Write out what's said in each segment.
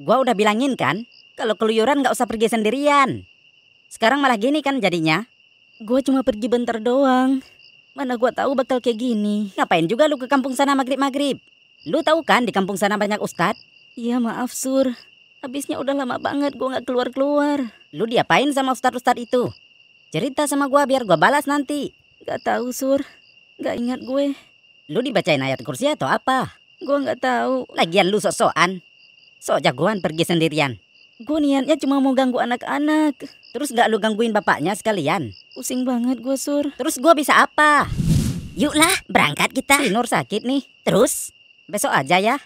Gua udah bilangin kan, kalau keluyuran gak usah pergi sendirian. Sekarang malah gini kan jadinya. Gua cuma pergi bentar doang. Mana gua tahu bakal kayak gini. Ngapain juga lu ke kampung sana maghrib-maghrib? Lu tahu kan di kampung sana banyak ustad? Iya maaf sur, habisnya udah lama banget gua gak keluar-keluar. Lu diapain sama ustad-ustad itu? Cerita sama gua biar gua balas nanti. Gak tahu sur, gak ingat gue. Lu dibacain ayat kursi atau apa? Gua gak tahu. Lagian lu sok-sokan. Sok jagoan pergi sendirian. Gue niatnya cuma mau ganggu anak-anak. Terus gak lu gangguin bapaknya sekalian. Pusing banget gue, Sur. Terus gue bisa apa? Yuklah, berangkat kita. Si Nur sakit nih. Terus? Besok aja ya.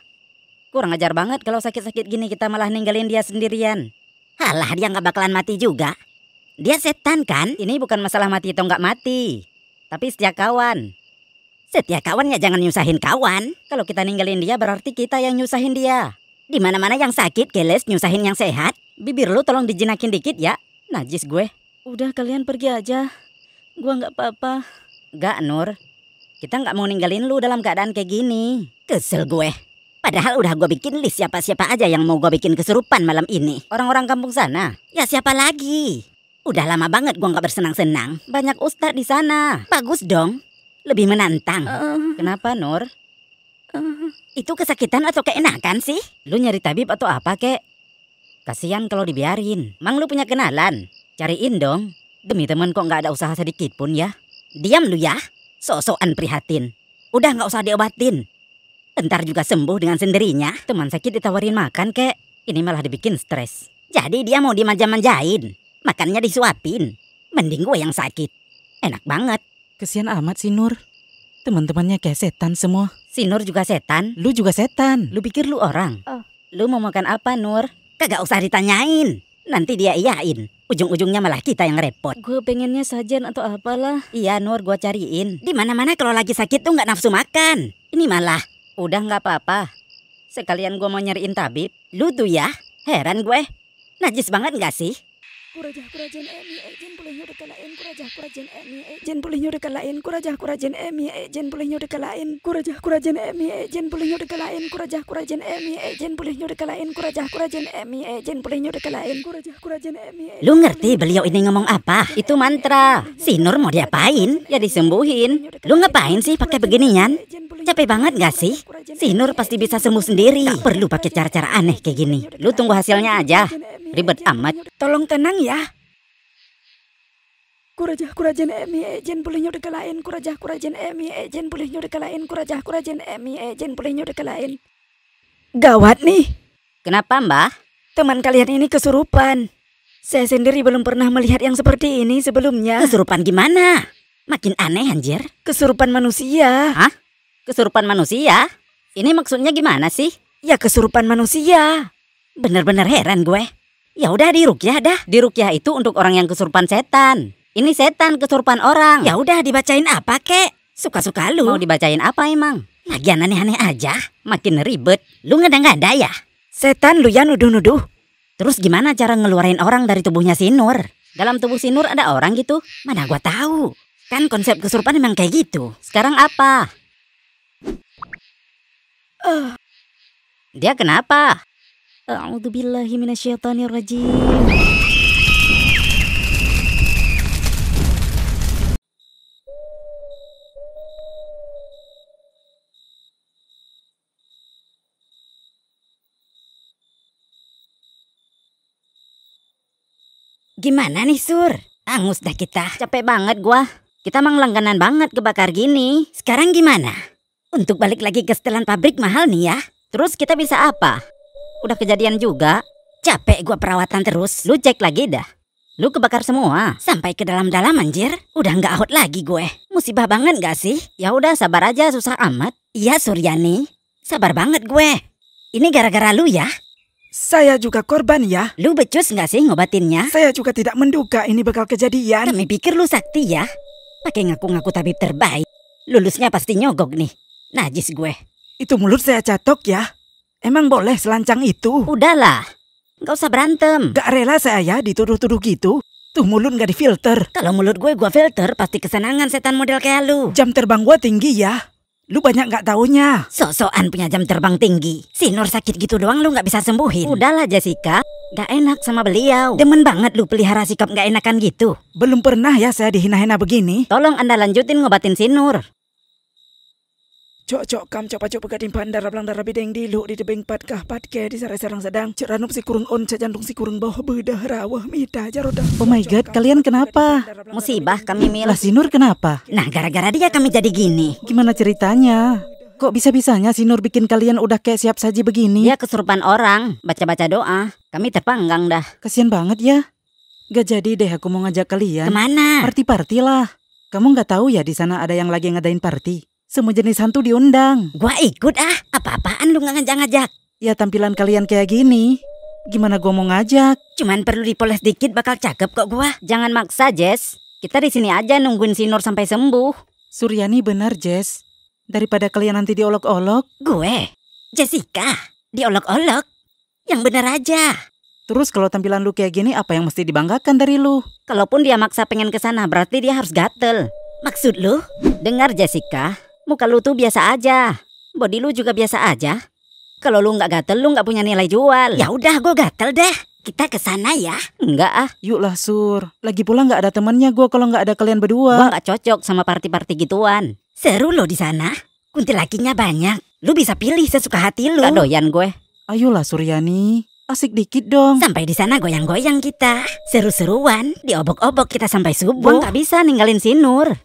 Kurang ajar banget kalau sakit-sakit gini kita malah ninggalin dia sendirian. Halah, dia nggak bakalan mati juga. Dia setan kan? Ini bukan masalah mati atau nggak mati. Tapi setia kawan. Setia kawan ya jangan nyusahin kawan. Kalau kita ninggalin dia berarti kita yang nyusahin dia. Di mana-mana yang sakit, geles, nyusahin yang sehat. Bibir lu tolong dijinakin dikit ya. Najis gue. Udah kalian pergi aja. Gue nggak apa-apa. Gak Nur. Kita nggak mau ninggalin lu dalam keadaan kayak gini. Kesel gue. Padahal udah gue bikin list siapa-siapa aja yang mau gue bikin keserupan malam ini. Orang-orang kampung sana. Ya siapa lagi? Udah lama banget gue nggak bersenang-senang. Banyak ustadz di sana. Bagus dong. Lebih menantang. Uh, Kenapa Nur? Uh, itu kesakitan atau keenakan sih? Lu nyari tabib atau apa, kek? Kasian kalau dibiarin. Mang lu punya kenalan. Cariin dong. Demi temen kok nggak ada usaha sedikit pun ya. Diam lu ya. Sosokan prihatin. Udah nggak usah diobatin. Entar juga sembuh dengan sendirinya. Teman sakit ditawarin makan, kek. Ini malah dibikin stres. Jadi dia mau dimanja-manjain. Makannya disuapin. Mending gue yang sakit. Enak banget. Kesian amat sih Nur. Teman-temannya kayak setan semua. Si Nur juga setan. Lu juga setan. Lu pikir lu orang? Oh. Lu mau makan apa, Nur? Kagak usah ditanyain. Nanti dia iyain. Ujung-ujungnya malah kita yang repot. Gue pengennya sajian atau apalah. Iya, Nur, gue cariin. Di mana-mana kalau lagi sakit tuh nggak nafsu makan. Ini malah. Udah nggak apa-apa. Sekalian gue mau nyariin tabib. Lu tuh ya, heran gue. Najis banget nggak sih? kurajah kurajen emi ejen eh, pulihnya dekalain kurajah kurajen emi ejen eh, pulihnya dekalain kurajah kurajen emi ejen eh, pulihnya dekalain kurajah kurajen emi ejen pulihnya dekalain kurajah kurajen emi ejen pulihnya dekalain kurajah kurajen emi ejen pulihnya dekalain kurajah kurajen emi lu ngerti beliau ini ngomong apa itu mantra si Nur mau diapain ya disembuhin lu ngapain sih pakai beginian capek banget gak sih si Nur pasti bisa sembuh sendiri tak perlu pakai cara-cara aneh kayak gini lu tunggu hasilnya aja Ribet amat. Tolong tenang ya. kuraja kurajen emi ejen boleh lain. kuraja kurajen emi ejen boleh lain. kuraja kurajen emi ejen boleh lain. Gawat nih. Kenapa mbah? Teman kalian ini kesurupan. Saya sendiri belum pernah melihat yang seperti ini sebelumnya. Kesurupan gimana? Makin aneh anjir. Kesurupan manusia. Hah? Kesurupan manusia? Ini maksudnya gimana sih? Ya kesurupan manusia. Bener-bener heran gue. Ya udah di rukyah dah. Di rukyah itu untuk orang yang kesurupan setan. Ini setan kesurupan orang. Ya udah dibacain apa kek? Suka-suka lu. Mau dibacain apa emang? Lagian aneh-aneh aja. Makin ribet. Lu nggak ada ya? Setan lu ya nuduh-nuduh. Terus gimana cara ngeluarin orang dari tubuhnya si Nur? Dalam tubuh si Nur ada orang gitu? Mana gua tahu. Kan konsep kesurupan emang kayak gitu. Sekarang apa? Uh. Dia kenapa? A'udzu Gimana nih Sur? Angus dah kita. Capek banget gua. Kita mang langganan banget kebakar gini. Sekarang gimana? Untuk balik lagi ke setelan pabrik mahal nih ya. Terus kita bisa apa? Udah kejadian juga. Capek gua perawatan terus. Lu cek lagi dah. Lu kebakar semua. Sampai ke dalam-dalam anjir. Udah nggak out lagi gue. Musibah banget gak sih? Ya udah sabar aja susah amat. Iya Suryani. Sabar banget gue. Ini gara-gara lu ya. Saya juga korban ya. Lu becus nggak sih ngobatinnya? Saya juga tidak menduga ini bakal kejadian. Kami pikir lu sakti ya. Pakai ngaku-ngaku tabib terbaik. Lulusnya pasti nyogok nih. Najis gue. Itu mulut saya catok ya. Emang boleh selancang itu? Udahlah, nggak usah berantem. Gak rela saya dituduh-tuduh gitu. Tuh mulut nggak difilter. Kalau mulut gue gue filter, pasti kesenangan setan model kayak lu. Jam terbang gue tinggi ya. Lu banyak nggak taunya. Sosokan punya jam terbang tinggi. Si Nur sakit gitu doang lu nggak bisa sembuhin. Udahlah Jessica, Gak enak sama beliau. Demen banget lu pelihara sikap gak enakan gitu. Belum pernah ya saya dihina-hina begini. Tolong Anda lanjutin ngobatin Sinur. Cok cok kam cok pacok pegadin pandar darabi deng di lo di tebing patkah ke di sarai sarang sedang cok ranup si kurung on cok jantung si kurung bawah bedah rawah mita jarodah. Oh my god kalian kenapa? Musibah kami mil. Lah Sinur kenapa? Nah gara-gara dia kami jadi gini. Gimana ceritanya? Kok bisa-bisanya si Nur bikin kalian udah kayak siap saji begini? Ya kesurupan orang, baca-baca doa. Kami terpanggang dah. Kasian banget ya. Gak jadi deh aku mau ngajak kalian. Kemana? parti party lah. Kamu gak tahu ya di sana ada yang lagi ngadain party. Semua jenis hantu diundang. Gua ikut ah, apa-apaan lu nggak ngajak-ngajak? Ya tampilan kalian kayak gini. Gimana gua mau ngajak? Cuman perlu dipoles dikit bakal cakep kok gua. Jangan maksa, Jess. Kita di sini aja nungguin si Nur sampai sembuh. Suryani benar, Jess. Daripada kalian nanti diolok-olok. Gue? Jessica? Diolok-olok? Yang benar aja. Terus kalau tampilan lu kayak gini apa yang mesti dibanggakan dari lu? Kalaupun dia maksa pengen ke sana berarti dia harus gatel. Maksud lu? Dengar Jessica, Muka lu tuh biasa aja. Body lu juga biasa aja. Kalau lu nggak gatel, lu nggak punya nilai jual. Ya udah, gue gatel deh. Kita ke sana ya? Enggak ah. Yuklah Sur. Lagi pula nggak ada temannya gue kalau nggak ada kalian berdua. Gue nggak cocok sama party-party gituan. Seru lo di sana. lakinya banyak. Lu bisa pilih sesuka hati lu. Gak doyan gue. Ayolah Suryani. Asik dikit dong. Sampai di sana goyang-goyang kita. Seru-seruan. Diobok-obok kita sampai subuh. Gue nggak bisa ninggalin Sinur.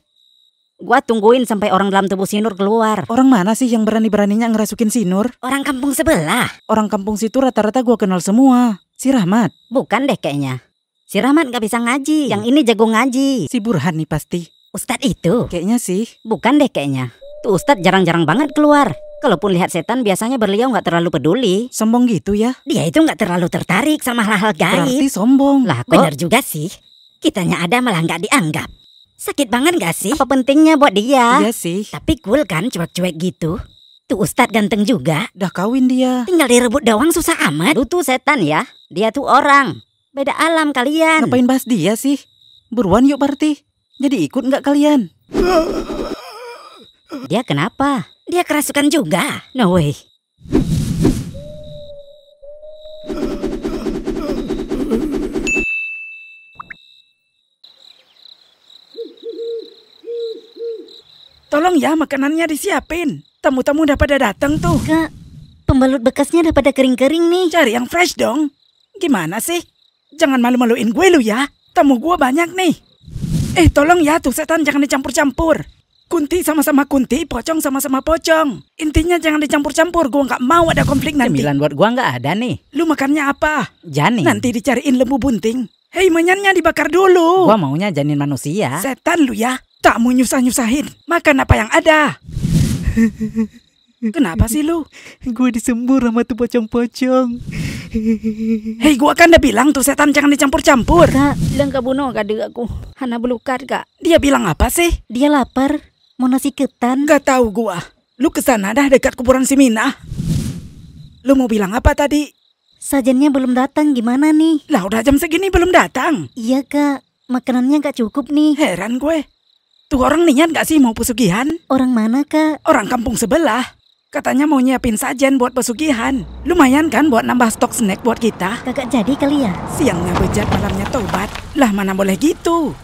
Gua tungguin sampai orang dalam tubuh Sinur keluar. Orang mana sih yang berani-beraninya ngerasukin Sinur? Orang kampung sebelah. Orang kampung situ rata-rata gua kenal semua. Si Rahmat. Bukan deh kayaknya. Si Rahmat gak bisa ngaji. Yang ini jago ngaji. Si Burhan nih pasti. Ustadz itu. Kayaknya sih. Bukan deh kayaknya. Tuh Ustadz jarang-jarang banget keluar. Kalaupun lihat setan biasanya beliau nggak terlalu peduli. Sombong gitu ya? Dia itu nggak terlalu tertarik sama hal-hal gaib. Berarti sombong. Lah benar juga sih. Kitanya ada malah nggak dianggap. Sakit banget gak sih? Apa pentingnya buat dia? Iya sih. Tapi cool kan cuek-cuek gitu. Tuh Ustad ganteng juga. Dah kawin dia. Tinggal direbut doang susah amat. Lu tuh setan ya. Dia tuh orang. Beda alam kalian. Ngapain bahas dia sih? Buruan yuk party. Jadi ikut gak kalian? Dia kenapa? Dia kerasukan juga. No way. Tolong ya makanannya disiapin. Tamu-tamu udah pada datang tuh. Kak, pembalut bekasnya udah pada kering-kering nih. Cari yang fresh dong. Gimana sih? Jangan malu-maluin gue lu ya. Tamu gue banyak nih. Eh tolong ya tuh setan jangan dicampur-campur. Kunti sama-sama kunti, pocong sama-sama pocong. Intinya jangan dicampur-campur, gue nggak mau ada konflik nanti. Cemilan buat gue nggak ada nih. Lu makannya apa? Janin. Nanti dicariin lembu bunting. Hei, menyannya dibakar dulu. Gua maunya janin manusia. Setan lu ya. Tak mau nyusah-nyusahin. Makan apa yang ada. Kenapa sih lu? Gue disembur sama tuh pocong-pocong. Hei, gua kan udah bilang tuh setan jangan dicampur-campur. Kak, bilang ke Buno gak aku. Hana belukar, kak. Dia bilang apa sih? Dia lapar. Mau nasi ketan. Gak tahu gua. Lu kesana dah dekat kuburan si Mina. Lu mau bilang apa tadi? Sajennya belum datang gimana nih? Lah udah jam segini belum datang. Iya kak, makanannya gak cukup nih. Heran gue. Tuh orang niat gak sih mau pesugihan? Orang mana, Kak? Orang kampung sebelah. Katanya mau nyiapin sajen buat pesugihan. Lumayan kan buat nambah stok snack buat kita? Kakak jadi kali ya? Siangnya bejat, malamnya tobat. Lah mana boleh gitu?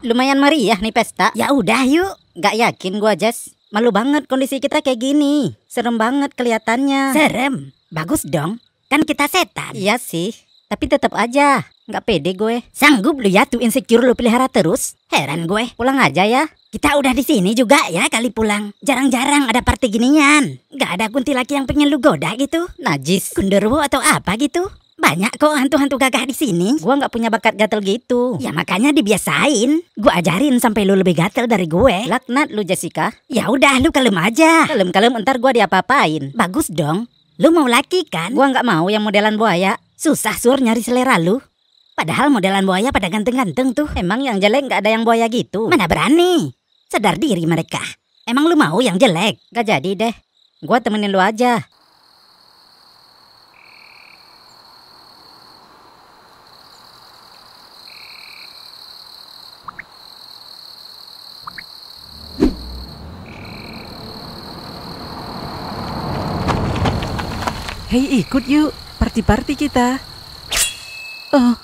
Lumayan meriah nih pesta. Ya udah yuk. Gak yakin gua, Jess. Malu banget kondisi kita kayak gini. Serem banget kelihatannya. Serem? Bagus dong. Kan kita setan. Iya sih. Tapi tetap aja, Nggak pede gue. Sanggup lu ya tuh insecure lu pelihara terus? Heran gue. Pulang aja ya. Kita udah di sini juga ya kali pulang. Jarang-jarang ada party ginian. Nggak ada kuntilaki yang pengen lu goda gitu. Najis. kunderwo atau apa gitu. Banyak kok hantu-hantu gagah di sini. Gua nggak punya bakat gatel gitu. Ya makanya dibiasain. Gua ajarin sampai lu lebih gatel dari gue. Laknat lu Jessica. Ya udah lu kalem aja. Kalem-kalem ntar gua diapa-apain. Bagus dong. Lu mau laki kan? Gua nggak mau yang modelan buaya. Susah sur nyari selera lu. Padahal modelan buaya pada ganteng-ganteng tuh. Emang yang jelek gak ada yang buaya gitu? Mana berani? Sadar diri mereka. Emang lu mau yang jelek? Gak jadi deh. Gua temenin lu aja. Hei ikut yuk, party-party kita. Oh,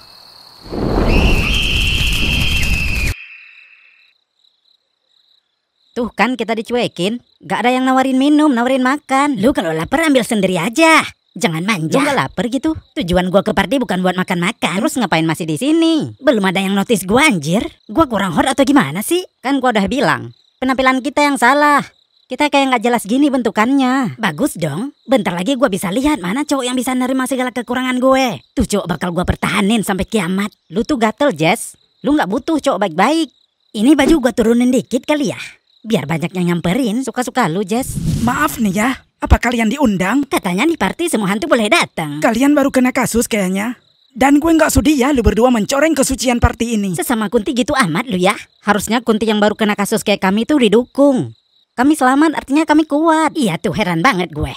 Kan kita dicuekin. Gak ada yang nawarin minum, nawarin makan. Lu kalau lapar ambil sendiri aja. Jangan manja. Lu gak lapar gitu. Tujuan gua ke party bukan buat makan-makan. Terus ngapain masih di sini? Belum ada yang notice gua anjir. Gua kurang hot atau gimana sih? Kan gua udah bilang, penampilan kita yang salah. Kita kayak nggak jelas gini bentukannya. Bagus dong. Bentar lagi gue bisa lihat mana cowok yang bisa nerima segala kekurangan gue. Tuh cowok bakal gue pertahanin sampai kiamat. Lu tuh gatel, Jess. Lu nggak butuh cowok baik-baik. Ini baju gue turunin dikit kali ya. Biar banyak yang nyamperin, suka-suka lu, Jess. Maaf nih ya, apa kalian diundang? Katanya di party semua hantu boleh datang. Kalian baru kena kasus kayaknya. Dan gue nggak sudi ya lu berdua mencoreng kesucian party ini. Sesama Kunti gitu amat lu ya. Harusnya Kunti yang baru kena kasus kayak kami tuh didukung. Kami selamat artinya kami kuat. Iya tuh heran banget gue.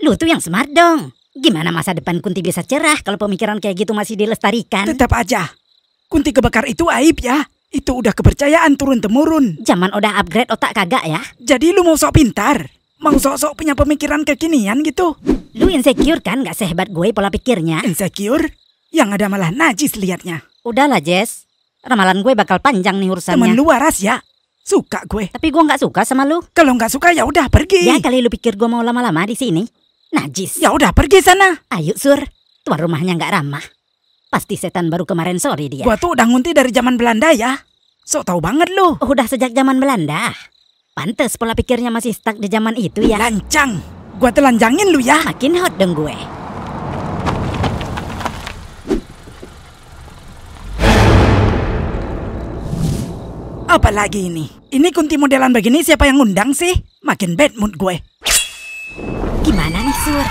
Lu tuh yang smart dong. Gimana masa depan Kunti bisa cerah kalau pemikiran kayak gitu masih dilestarikan? Tetap aja. Kunti kebakar itu aib ya. Itu udah kepercayaan turun-temurun. Zaman udah upgrade otak kagak ya? Jadi lu mau sok pintar? Mau sok-sok punya pemikiran kekinian gitu? Lu insecure kan gak sehebat gue pola pikirnya? Insecure? Yang ada malah najis liatnya. Udahlah Jess, ramalan gue bakal panjang nih urusannya. Temen lu waras ya? Suka gue. Tapi gue nggak suka sama lu. Kalau nggak suka ya udah pergi. Ya kali lu pikir gue mau lama-lama di sini? Najis. Ya udah pergi sana. Ayo sur, tuan rumahnya nggak ramah. Pasti setan baru kemarin sore dia. Gua tuh udah ngunti dari zaman Belanda ya. So tau banget lu. Oh, udah sejak zaman Belanda. Pantes pola pikirnya masih stuck di zaman itu ya. Lancang. Gua telanjangin lu ya. Makin hot dong gue. Apalagi ini? Ini kunti modelan begini siapa yang ngundang sih? Makin bad mood gue. Gimana nih, Sur?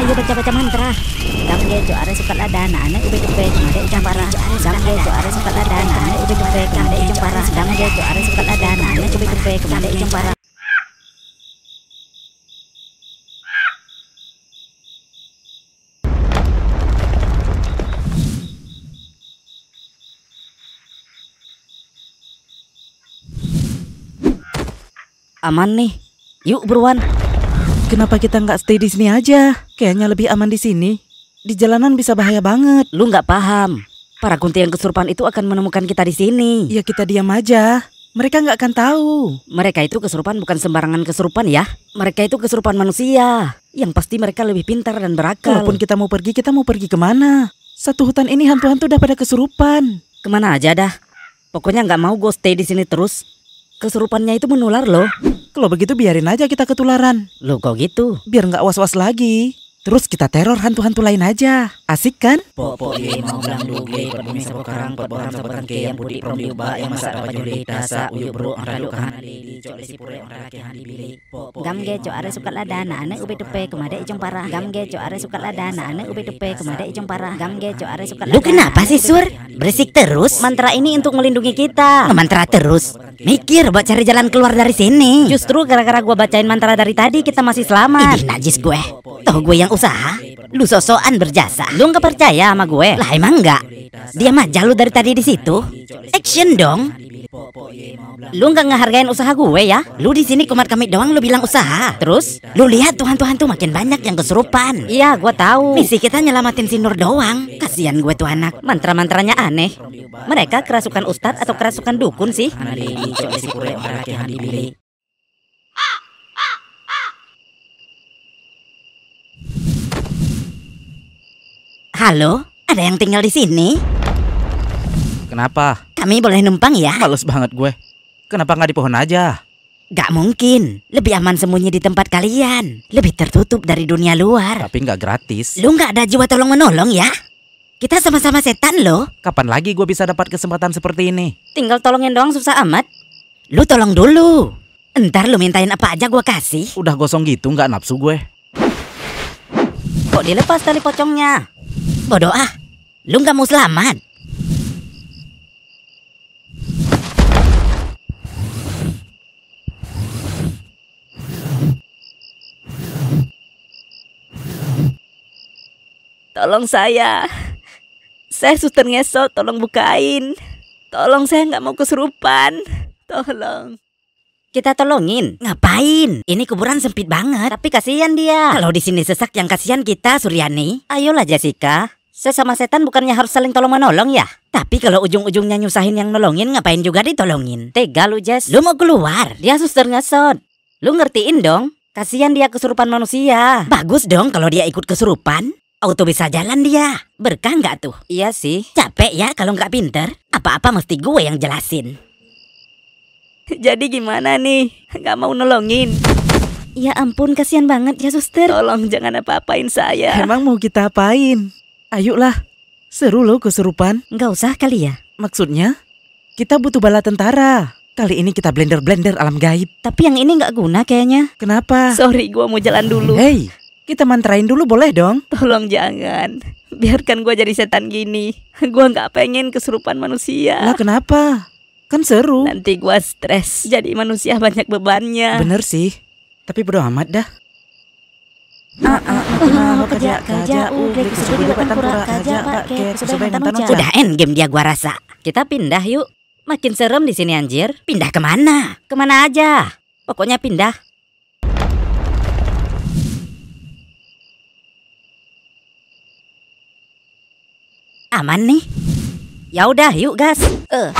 ayo baca-baca mantra dia ada ada sempat Samge ada ikan parah ane dia ubed ada sempat ada Samge juara sekala dana ada ikan parah ngade dia para ada sempat ada dana ane ubed ubed ada ikan parah Aman nih, yuk buruan. Kenapa kita nggak stay di sini aja? Kayaknya lebih aman di sini. Di jalanan bisa bahaya banget. Lu nggak paham. Para kunti yang kesurupan itu akan menemukan kita di sini. Ya kita diam aja. Mereka nggak akan tahu. Mereka itu kesurupan bukan sembarangan kesurupan ya. Mereka itu kesurupan manusia. Yang pasti mereka lebih pintar dan berakal. Walaupun kita mau pergi, kita mau pergi kemana? Satu hutan ini hantu-hantu udah pada kesurupan. Kemana aja dah. Pokoknya nggak mau gue stay di sini terus kesurupannya itu menular loh. Kalau begitu biarin aja kita ketularan. Loh kok gitu? Biar nggak was-was lagi. Terus kita teror hantu-hantu lain aja. Asik kan? Popo ye mau bilang dugle perbumi sepokarang perborang sepotan ke yang budi prom diuba yang masa dapat juli tasa uyu bro orang lu kahan di cok lesi pure orang laki handi bili. Gam ge cok are sukat ladana ane ube tepe kemada ijong parah. Gam ge cok are sukat ladana ane ube tepe kemada ijong parah. Gam ge cok are lada. Lu kenapa sih Sur? Berisik terus? Mantra ini untuk melindungi kita. Mantra terus? Mikir buat cari jalan keluar dari sini. Justru gara-gara gua bacain mantra dari tadi kita masih selamat. Ini najis gue. Tahu gue yang usaha, lu sosokan berjasa. Lu nggak percaya sama gue? Lah emang nggak? dia aja lu dari tadi di situ. Action dong. Lu nggak ngehargain usaha gue ya? Lu di sini kumat kami doang lu bilang usaha. Terus lu lihat Tuhan Tuhan tuh makin banyak yang kesurupan. Iya, gue tahu. Misi kita nyelamatin si Nur doang. Kasihan gue tuh anak. Mantra-mantranya aneh. Mereka kerasukan ustadz atau kerasukan dukun sih? Halo, ada yang tinggal di sini? Kenapa? Kami boleh numpang ya? Males banget gue. Kenapa nggak di pohon aja? Gak mungkin. Lebih aman sembunyi di tempat kalian. Lebih tertutup dari dunia luar. Tapi nggak gratis. Lu nggak ada jiwa tolong menolong ya? Kita sama-sama setan loh. Kapan lagi gue bisa dapat kesempatan seperti ini? Tinggal tolongin doang susah amat. Lu tolong dulu. Entar lu mintain apa aja gue kasih. Udah gosong gitu nggak nafsu gue. Kok dilepas tali pocongnya? bodoh ah. Lu gak mau selamat. Tolong saya. Saya suster ngesot, tolong bukain. Tolong saya nggak mau keserupan. Tolong. Kita tolongin. Ngapain? Ini kuburan sempit banget. Tapi kasihan dia. Kalau di sini sesak yang kasihan kita, Suryani. Ayolah Jessica. Sesama setan bukannya harus saling tolong menolong ya? Tapi kalau ujung-ujungnya nyusahin yang nolongin, ngapain juga ditolongin? Tega lu, Jess. Lu mau keluar? Dia suster ngesot. Lu ngertiin dong? Kasihan dia kesurupan manusia. Bagus dong kalau dia ikut kesurupan. Auto bisa jalan dia. Berkah nggak tuh? Iya sih. Capek ya kalau nggak pinter. Apa-apa mesti gue yang jelasin. Jadi gimana nih? Nggak mau nolongin. Ya ampun, kasihan banget ya suster. Tolong jangan apa-apain saya. Emang mau kita apain? Ayolah, seru loh kesurupan. Nggak usah kali ya. Maksudnya, kita butuh bala tentara. Kali ini kita blender-blender alam gaib. Tapi yang ini nggak guna kayaknya. Kenapa? Sorry, gua mau jalan dulu. Hei, kita mantrain dulu boleh dong? Tolong jangan. Biarkan gua jadi setan gini. Gua nggak pengen kesurupan manusia. Lah kenapa? Kan seru. Nanti gua stres. Jadi manusia banyak bebannya. Bener sih. Tapi bodo amat dah. Ah, ah, uh-huh, uh, udah end kan game dia gua rasa. Kita pindah yuk. Makin serem di sini anjir. Pindah kemana? Kemana aja. Pokoknya pindah. Aman nih. Ya udah, yuk gas. Eh. Uh.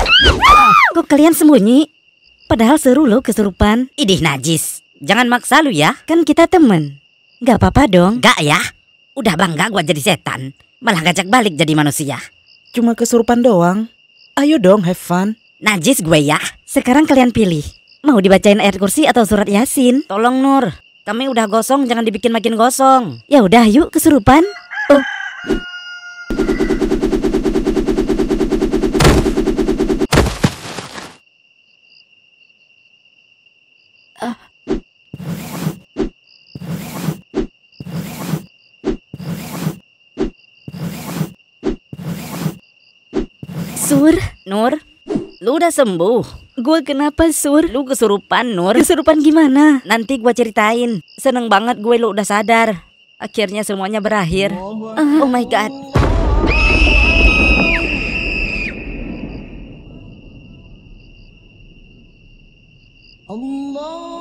Kok kalian sembunyi? Padahal seru loh kesurupan. Idih najis. Jangan maksa lu ya, kan kita temen. Gak apa-apa dong. Gak ya? Udah bangga gua jadi setan, malah ngajak balik jadi manusia. Cuma kesurupan doang. Ayo dong, have fun. Najis gue ya. Sekarang kalian pilih. Mau dibacain ayat kursi atau surat yasin? Tolong Nur, kami udah gosong, jangan dibikin makin gosong. Ya udah, yuk kesurupan. Sur? Nur? Lu udah sembuh? Gue kenapa Sur? Lu kesurupan Nur? Kesurupan gimana? Nanti gue ceritain Seneng banget gue lu udah sadar Akhirnya semuanya berakhir Oh, oh my god Allah